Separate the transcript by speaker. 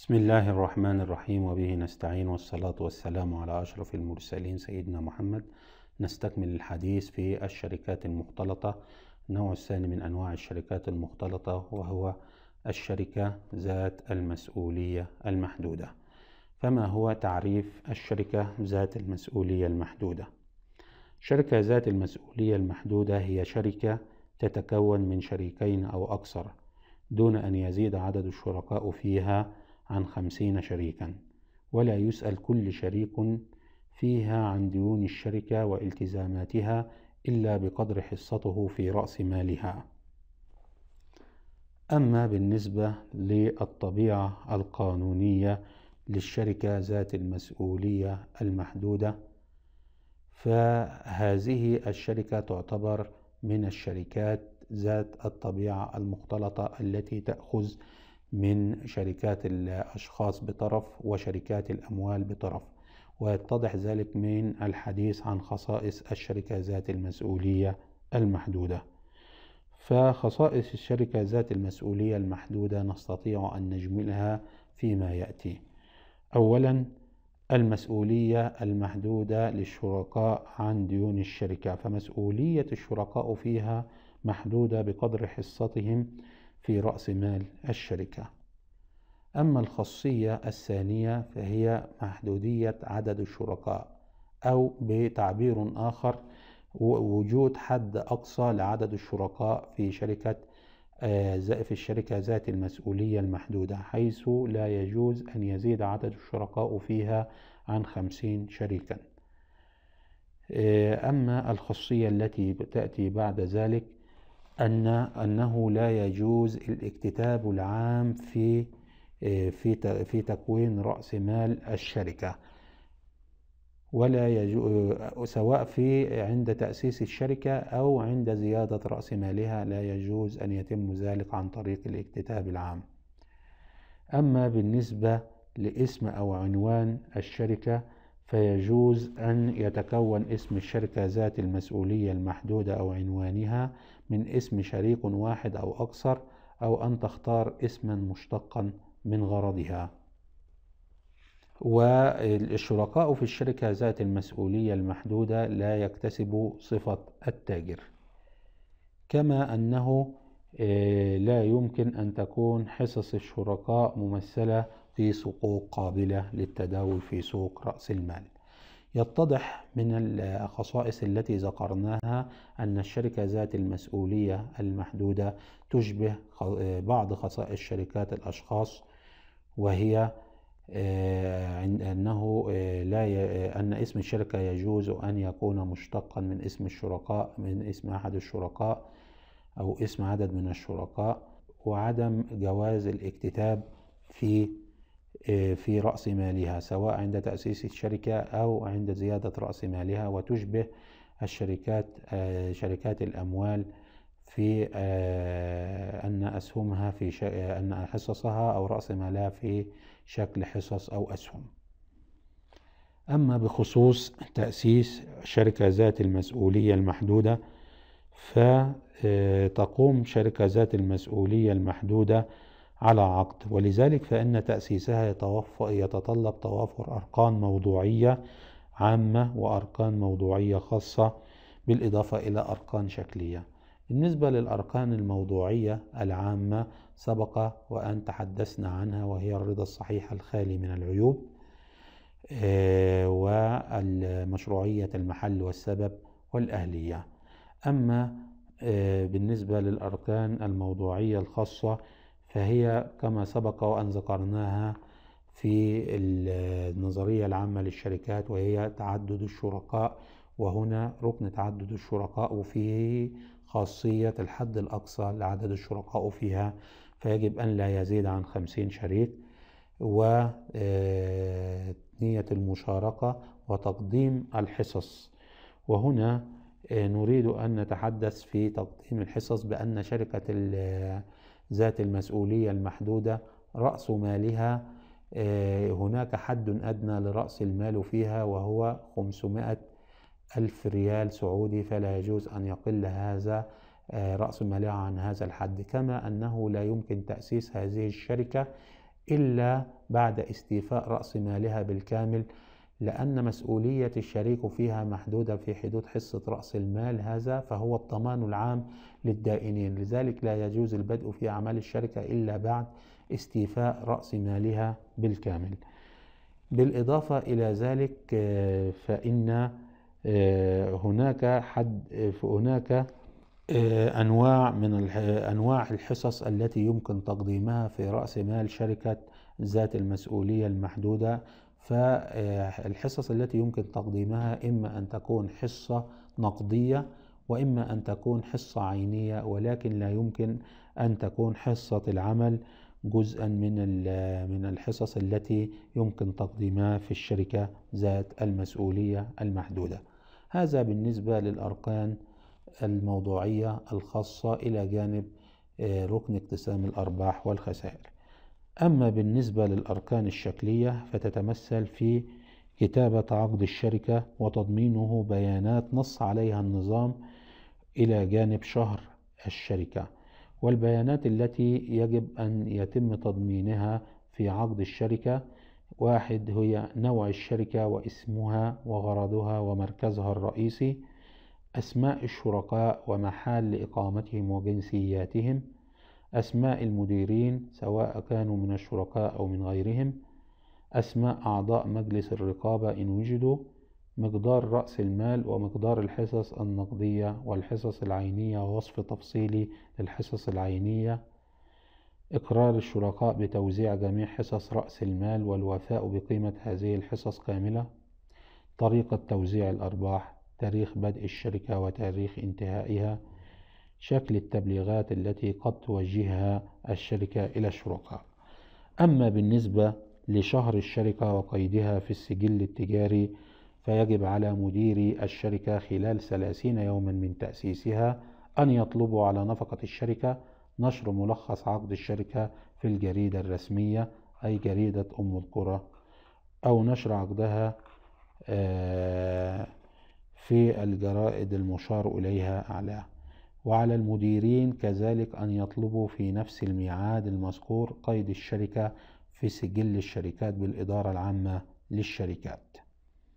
Speaker 1: بسم الله الرحمن الرحيم وبه نستعين والصلاة والسلام على أشرف المرسلين سيدنا محمد نستكمل الحديث في الشركات المختلطة النوع الثاني من أنواع الشركات المختلطة وهو الشركة ذات المسؤولية المحدودة فما هو تعريف الشركة ذات المسؤولية المحدودة؟ شركة ذات المسؤولية المحدودة هي شركة تتكون من شريكين أو أكثر دون أن يزيد عدد الشركاء فيها عن خمسين شريكا ولا يسأل كل شريك فيها عن ديون الشركة والتزاماتها إلا بقدر حصته في رأس مالها أما بالنسبة للطبيعة القانونية للشركة ذات المسؤولية المحدودة فهذه الشركة تعتبر من الشركات ذات الطبيعة المختلطة التي تأخذ من شركات الأشخاص بطرف وشركات الأموال بطرف ويتضح ذلك من الحديث عن خصائص الشركة ذات المسؤولية المحدودة فخصائص الشركة ذات المسؤولية المحدودة نستطيع أن نجملها فيما يأتي أولا المسؤولية المحدودة للشركاء عن ديون الشركة فمسؤولية الشركاء فيها محدودة بقدر حصتهم في رأس مال الشركة أما الخاصية الثانية فهي محدودية عدد الشركاء أو بتعبير آخر وجود حد أقصى لعدد الشركاء في شركة آه، في الشركة ذات المسؤولية المحدودة حيث لا يجوز أن يزيد عدد الشركاء فيها عن خمسين شريكا آه، أما الخاصية التي تأتي بعد ذلك أن أنه لا يجوز الاكتتاب العام في آه، في في تكوين رأس مال الشركة ولا يجوز آه، سواء في عند تأسيس الشركة أو عند زيادة رأس مالها لا يجوز أن يتم ذلك عن طريق الاكتتاب العام أما بالنسبة لاسم أو عنوان الشركة فيجوز أن يتكون اسم الشركة ذات المسؤولية المحدودة أو عنوانها من اسم شريك واحد أو أكثر أو أن تختار اسما مشتقا من غرضها والشركاء في الشركة ذات المسؤولية المحدودة لا يكتسب صفة التاجر كما أنه آه، لا يمكن أن تكون حصص الشركاء ممثلة في سقوط قابلة للتداول في سوق رأس المال يتضح من الخصائص التي ذكرناها أن الشركة ذات المسؤولية المحدودة تشبه بعض خصائص شركات الأشخاص وهي آه، أنه آه، لا ي... أن اسم الشركة يجوز أن يكون مشتقا من اسم الشركاء من اسم أحد الشركاء أو اسم عدد من الشركاء وعدم جواز الاكتتاب في في رأس مالها سواء عند تأسيس الشركة أو عند زيادة رأس مالها وتشبه الشركات شركات الأموال في آه، أن أسهمها في أن حصصها أو رأس مالها في شكل حصص أو أسهم أما بخصوص تأسيس شركة ذات المسؤولية المحدودة فتقوم آه، شركة ذات المسؤولية المحدودة على عقد ولذلك فإن تأسيسها يتطلب توافر أرقام موضوعية عامة وأرقام موضوعية خاصة بالإضافة إلى أرقام شكلية بالنسبة للأرقام الموضوعية العامة سبق وأن تحدثنا عنها وهي الرضا الصحيح الخالي من العيوب آه، والمشروعية المحل والسبب والأهلية أما آه، بالنسبة للأركان الموضوعية الخاصة فهي كما سبق وأن ذكرناها في النظرية العامة للشركات وهي تعدد الشركاء وهنا ركن تعدد الشركاء وفيه خاصية الحد الأقصى لعدد الشركاء فيها فيجب أن لا يزيد عن خمسين شريك ونية آه، المشاركة وتقديم الحصص وهنا آه، نريد أن نتحدث في تقديم الحصص بأن شركة ذات المسؤولية المحدودة رأس مالها آه، هناك حد أدنى لرأس المال فيها وهو 500 ألف ريال سعودي فلا يجوز أن يقل هذا آه، رأس مالها عن هذا الحد كما أنه لا يمكن تأسيس هذه الشركة إلا بعد استيفاء رأس مالها بالكامل لأن مسؤولية الشريك فيها محدودة في حدود حصة رأس المال هذا فهو الضمان العام للدائنين لذلك لا يجوز البدء في أعمال الشركة إلا بعد استيفاء رأس مالها بالكامل بالإضافة إلى ذلك آه، فإن آه، هناك حد آه، هناك أنواع من أنواع الحصص التي يمكن تقديمها في رأس مال شركة ذات المسؤولية المحدودة فالحصص التي يمكن تقديمها إما أن تكون حصة نقدية وإما أن تكون حصة عينية ولكن لا يمكن أن تكون حصة العمل جزءا من من الحصص التي يمكن تقديمها في الشركة ذات المسؤولية المحدودة. هذا بالنسبة للأركان الموضوعية الخاصة إلى جانب آه، ركن اقتسام الأرباح والخسائر. أما بالنسبة للأركان الشكلية فتتمثل في كتابة عقد الشركة وتضمينه بيانات نص عليها النظام إلى جانب شهر الشركة والبيانات التي يجب أن يتم تضمينها في عقد الشركة واحد هي نوع الشركة واسمها وغرضها ومركزها الرئيسي أسماء الشركاء ومحال إقامتهم وجنسياتهم أسماء المديرين سواء كانوا من الشركاء أو من غيرهم أسماء أعضاء مجلس الرقابة إن وجدوا مقدار رأس المال ومقدار الحصص النقدية والحصص العينية ووصف تفصيلي للحصص العينية إقرار الشركاء بتوزيع جميع حصص رأس المال والوفاء بقيمة هذه الحصص كاملة طريقة توزيع الأرباح تاريخ بدء الشركة وتاريخ انتهائها شكل التبليغات التي قد توجهها الشركة إلى الشركاء أما بالنسبة لشهر الشركة وقيدها في السجل التجاري فيجب على مدير الشركة خلال 30 يوما من تأسيسها أن يطلبوا على نفقة الشركة نشر ملخص عقد الشركة في الجريدة الرسمية أي جريدة أم القرى أو نشر عقدها آه، في الجرائد المشار إليها أعلاه وعلى المديرين كذلك أن يطلبوا في نفس الميعاد المذكور قيد الشركة في سجل الشركات بالإدارة العامة للشركات